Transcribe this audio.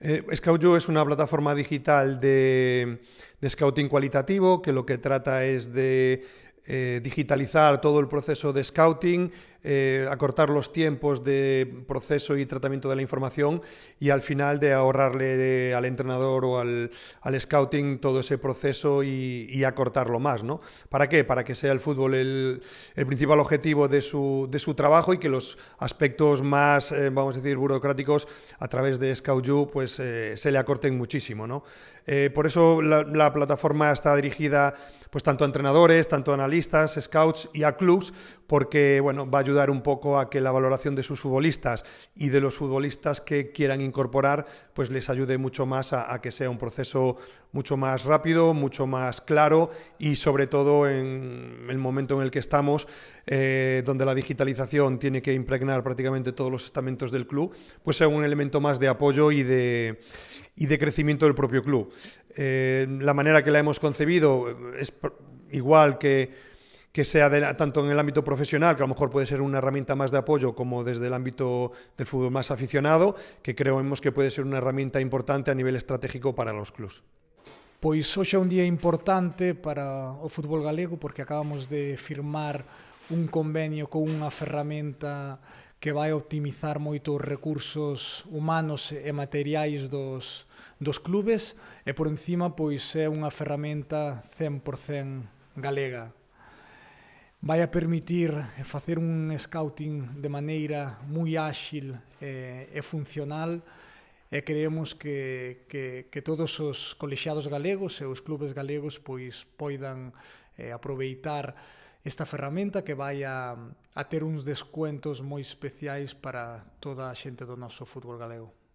Eh, es una plataforma digital de, scouting cualitativo que lo que trata es de eh, digitalizar todo el proceso de scouting, eh, acortar los tiempos de proceso y tratamiento de la información y al final de ahorrarle eh, al entrenador o al, scouting todo ese proceso y, acortarlo más, ¿no? ¿Para qué? Para que sea el fútbol el, principal objetivo de su, trabajo y que los aspectos más, eh, vamos a decir, burocráticos a través de ScoutU pues se le acorten muchísimo, ¿no? por eso la, plataforma está dirigida pues tanto a entrenadores, tanto a analistas, scouts y a clubs, porque bueno, va a ayudar un poco a que la valoración de sus futbolistas y de los futbolistas que quieran incorporar, pues les ayude mucho más a, que sea un proceso mucho más rápido, mucho más claro y sobre todo en el momento en el que estamos, eh, donde la digitalización tiene que impregnar prácticamente todos los estamentos del club, pues sea un elemento más de apoyo y de, y de crecimiento del propio club. Eh, la manera que la hemos concebido eh, es igual que que sea de, tanto en el ámbito profesional, que a lo mejor puede ser una herramienta más de apoyo, como desde el ámbito del fútbol más aficionado, que creemos que puede ser una herramienta importante a nivel estratégico para los clubes. Pois hoxe é un día importante para o fútbol galego porque acabamos de firmar un convenio con unha ferramenta que vai optimizar moito os recursos humanos e materiais dos, dos clubes e por encima pois é unha ferramenta 100% galega vai a permitir eh, facer un scouting de maneira moi áxil eh, e funcional e creemos que, que, que todos os colexiados galegos e os clubes galegos pois poidan eh, aproveitar esta ferramenta que vai a, a ter uns descuentos moi especiais para toda a xente do noso fútbol galego.